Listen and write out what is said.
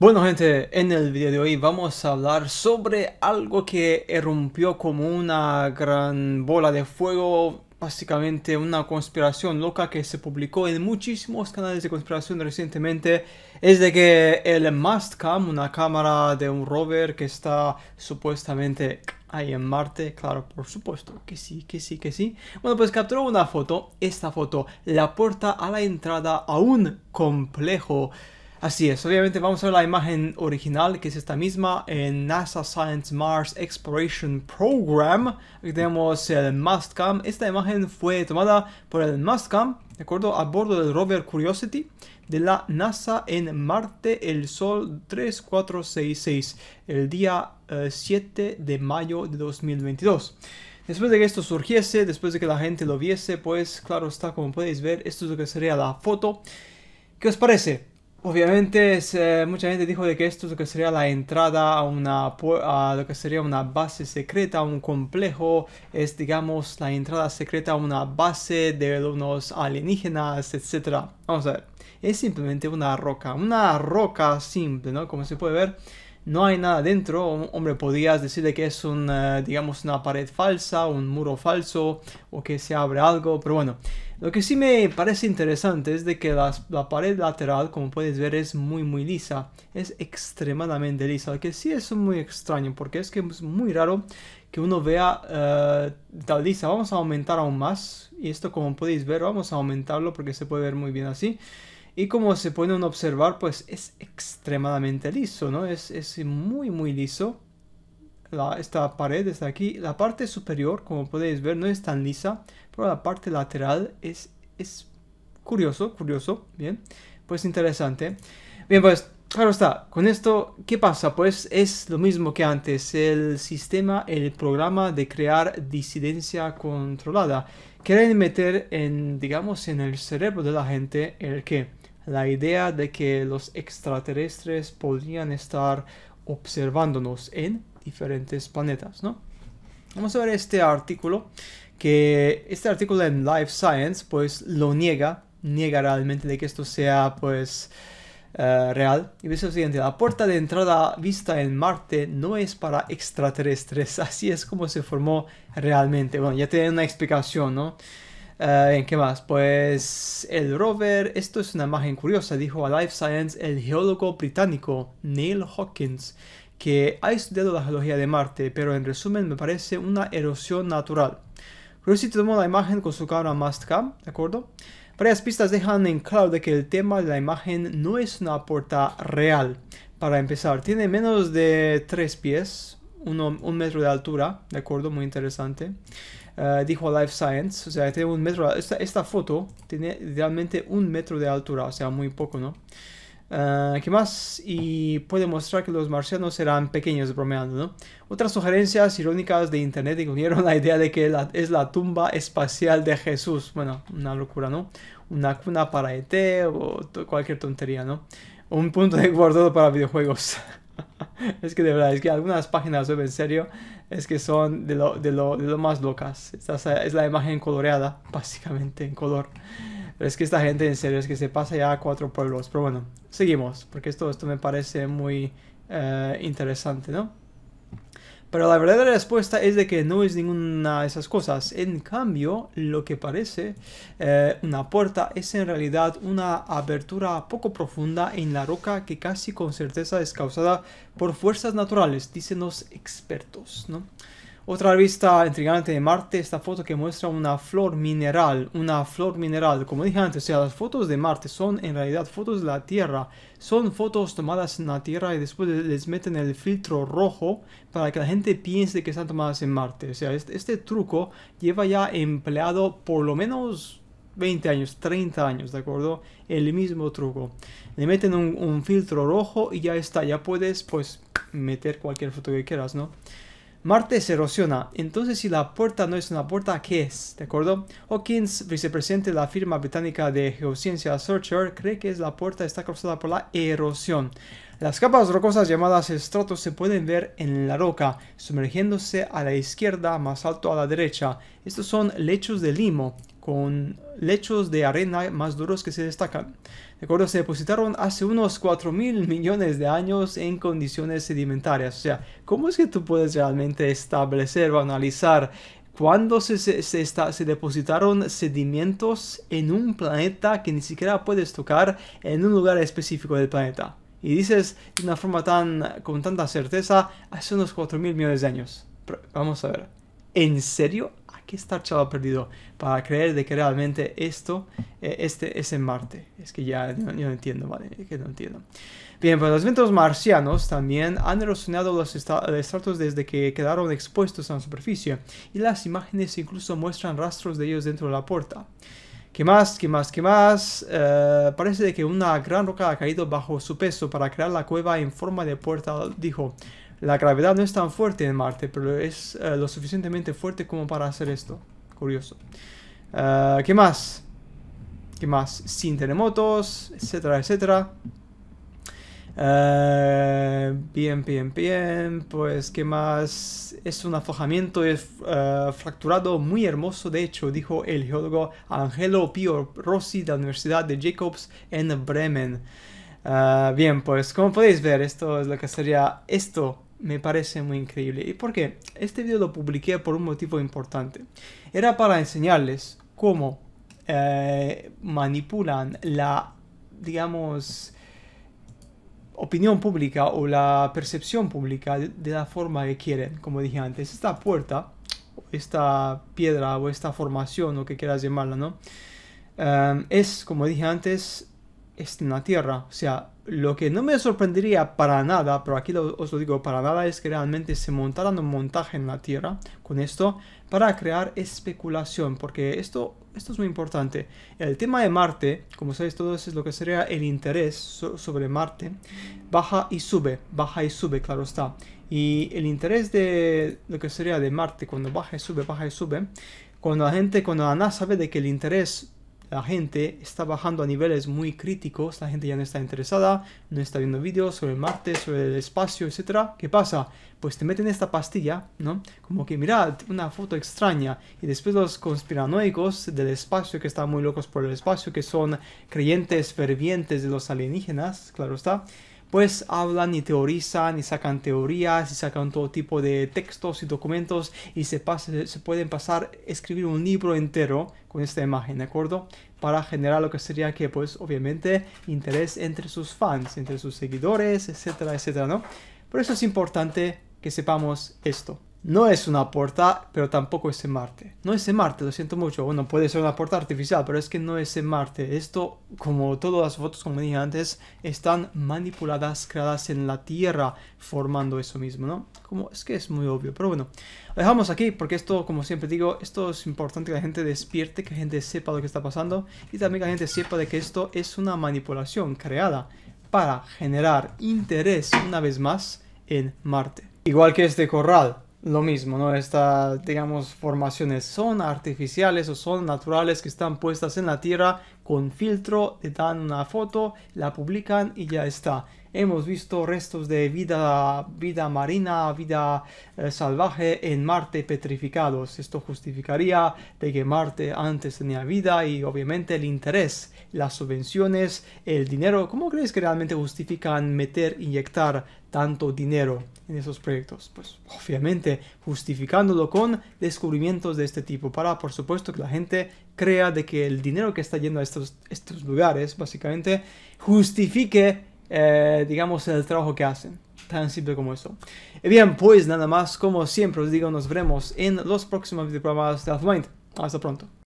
Bueno gente, en el video de hoy vamos a hablar sobre algo que irrumpió como una gran bola de fuego, básicamente una conspiración loca que se publicó en muchísimos canales de conspiración recientemente, es de que el Mastcam, una cámara de un rover que está supuestamente ahí en Marte, claro, por supuesto, que sí, que sí, que sí. Bueno, pues capturó una foto, esta foto, la puerta a la entrada a un complejo Así es, obviamente vamos a ver la imagen original, que es esta misma, en NASA Science Mars Exploration Program. Aquí tenemos el MASTCAM. Esta imagen fue tomada por el MASTCAM, ¿de acuerdo? A bordo del rover Curiosity de la NASA en Marte, el Sol 3466, el día 7 eh, de mayo de 2022. Después de que esto surgiese, después de que la gente lo viese, pues claro está, como podéis ver, esto es lo que sería la foto. ¿Qué os parece? Obviamente mucha gente dijo de que esto lo que sería la entrada a una lo que sería una base secreta, un complejo, es digamos la entrada secreta a una base de unos alienígenas, etc. Vamos a ver, es simplemente una roca, una roca simple, ¿no? Como se puede ver, no hay nada dentro, hombre, podías decirle que es un, eh, digamos, una pared falsa, un muro falso, o que se abre algo, pero bueno. Lo que sí me parece interesante es de que la pared lateral, como puedes ver, es muy muy lisa. Es extremadamente lisa, lo que sí es muy extraño, porque es que es muy raro que uno vea eh, tal lisa. Vamos a aumentar aún más, y esto como podéis ver, vamos a aumentarlo porque se puede ver muy bien así. Y como se pueden observar, pues es extremadamente liso, ¿no? Es, es muy muy liso esta pared está aquí. La parte superior, como podéis ver, no es tan lisa, pero la parte lateral es, es curioso, curioso, bien, pues interesante. Bien, pues claro está, con esto, ¿qué pasa? Pues es lo mismo que antes, el sistema, el programa de crear disidencia controlada. Quieren meter en, digamos, en el cerebro de la gente el que la idea de que los extraterrestres podrían estar observándonos en diferentes planetas, ¿no? Vamos a ver este artículo, que este artículo en Life Science pues lo niega, niega realmente de que esto sea pues eh, real. Y dice lo siguiente, la puerta de entrada vista en Marte no es para extraterrestres, así es como se formó realmente. Bueno, ya tienen una explicación, ¿no? Eh, ¿En qué más? Pues el rover, esto es una imagen curiosa, dijo a Life Science el geólogo británico Neil Hawkins, que ha estudiado la geología de Marte, pero en resumen me parece una erosión natural. Pero si tomó la imagen con su cámara Mastcam, ¿de acuerdo? Varias pistas dejan en claro de que el tema de la imagen no es una puerta real. Para empezar, tiene menos de 3 pies, uno, un metro de altura, ¿de acuerdo? Muy interesante. Eh, dijo Life Science, o sea, tiene un metro, esta, esta foto tiene realmente un metro de altura, o sea, muy poco, ¿no? Ah, ¿Qué más? Y puede mostrar que los marcianos eran pequeños, bromeando, ¿no? Otras sugerencias irónicas de internet incluyeron la idea de que la, es la tumba espacial de Jesús. Bueno, una locura, ¿no? Una cuna para ET o cualquier tontería, ¿no? Un punto de guardado para videojuegos. es que de verdad, es que algunas páginas web en serio es que son de lo, de lo, de lo más locas. Esta es la imagen coloreada, básicamente en color es que esta gente en serio es que se pasa ya a cuatro pueblos. Pero bueno, seguimos, porque esto, esto me parece muy eh, interesante, ¿no? Pero la verdadera respuesta es de que no es ninguna de esas cosas. En cambio, lo que parece eh, una puerta es en realidad una abertura poco profunda en la roca que casi con certeza es causada por fuerzas naturales, dicen los expertos, ¿no? Otra vista intrigante de Marte, esta foto que muestra una flor mineral, una flor mineral. Como dije antes, o sea, las fotos de Marte son en realidad fotos de la Tierra. Son fotos tomadas en la Tierra y después les meten el filtro rojo para que la gente piense que están tomadas en Marte. O sea, este, este truco lleva ya empleado por lo menos 20 años, 30 años, ¿de acuerdo? El mismo truco. Le meten un filtro rojo y ya está, ya puedes pues meter cualquier foto que quieras, ¿no? Marte se erosiona, entonces si la puerta no es una puerta, ¿qué es? ¿De acuerdo? Hawkins, vicepresidente de la firma británica de geociencia Searcher, cree que es la puerta está causada por la erosión. Las capas rocosas llamadas estratos se pueden ver en la roca, sumergiéndose a la izquierda más alto a la derecha. Estos son lechos de limo, con lechos de arena más duros que se destacan. De acuerdo, se depositaron hace unos 4.000 mil millones de años en condiciones sedimentarias. O sea, ¿cómo es que tú puedes realmente establecer o analizar cuándo se, se, está, se depositaron sedimentos en un planeta que ni siquiera puedes tocar en un lugar específico del planeta? Y dices de una forma tan, con tanta certeza, hace unos 4.000 mil millones de años. vamos a ver. ¿En serio? ¿Qué estar chaval perdido para creer de que realmente esto eh, este es en Marte. Es que ya no entiendo, ¿vale? Es que no entiendo. Bien, pues los vientos marcianos también han erosionado los estratos desde que quedaron expuestos a la superficie y las imágenes incluso muestran rastros de ellos dentro de la puerta. ¿Qué más? ¿Qué más? ¿Qué más? Eh, parece que una gran roca ha caído bajo su peso para crear la cueva en forma de puerta, dijo. La gravedad no es tan fuerte en Marte, pero es eh, lo suficientemente fuerte como para hacer esto. Curioso. Eh, ¿Qué más? ¿Qué más? Sin terremotos, etcétera, etcétera. Eh, bien, bien, bien. Pues, ¿qué más? Es un aflojamiento fracturado muy hermoso, de hecho, dijo el geólogo Angelo Pio Rossi de la Universidad de Jacobs en Bremen. bien, pues, como podéis ver, esto es lo que sería esto me parece muy increíble. ¿Y por qué? Este video lo publiqué por un motivo importante. Era para enseñarles cómo eh, manipulan la, digamos, opinión pública o la percepción pública de, la forma que quieren. Como dije antes, esta puerta, esta piedra o esta formación, o que quieras llamarla, ¿no? Eh, es, como dije antes, en la Tierra. O sea, lo que no me sorprendería para nada, pero aquí os lo digo para nada, es que realmente se montaran un montaje en la Tierra con esto para crear especulación, porque esto, esto es muy importante. El tema de Marte, como sabéis todos, es lo que sería el interés sobre Marte. Baja y sube, baja y sube, claro está. Y el interés de lo que sería de Marte, cuando baja y sube, baja y sube, cuando la gente, cuando la NASA ve de que el interés la gente está bajando a niveles muy críticos, la gente ya no está interesada, no está viendo vídeos sobre Marte, sobre el espacio, etc. ¿Qué pasa? Pues te meten esta pastilla, ¿no? Como que mirad, una foto extraña. Y después los conspiranoicos del espacio, que están muy locos por el espacio, que son creyentes fervientes de los alienígenas, claro está, pues hablan y teorizan y sacan teorías y sacan todo tipo de textos y documentos y se, pueden pasar, escribir un libro entero con esta imagen, ¿de acuerdo? Para generar lo que sería que, pues, obviamente, interés entre sus fans, entre sus seguidores, etcétera, etcétera, ¿no? Por eso es importante que sepamos esto no es una puerta, pero tampoco es en Marte. No es en Marte, lo siento mucho. Bueno, puede ser una puerta artificial, pero es que no es en Marte. Esto, como todas las fotos, como dije antes, están manipuladas, creadas en la Tierra, formando eso mismo, ¿no? Como es que es muy obvio, pero bueno. Lo dejamos aquí porque esto, como siempre digo, esto es importante que la gente despierte, que la gente sepa lo que está pasando y también que la gente sepa de que esto es una manipulación creada para generar interés, una vez más, en Marte. Igual que este corral lo mismo, ¿no? Estas, digamos, formaciones son artificiales o son naturales que están puestas en la tierra con filtro, te dan una foto, la publican y ya está. Hemos visto restos de vida, vida marina, vida eh, salvaje en Marte petrificados. Esto justificaría de que Marte antes tenía vida y obviamente el interés, las subvenciones, el dinero. ¿Cómo crees que realmente justifican meter, inyectar tanto dinero en esos proyectos? Pues obviamente justificándolo con descubrimientos de este tipo para por supuesto que la gente crea de que el dinero que está yendo a estos, estos lugares básicamente justifique eh, digamos, el trabajo que hacen. Tan simple como eso. Y bien, pues nada más, como siempre os digo, nos veremos en los próximos programas de Mind. Hasta pronto.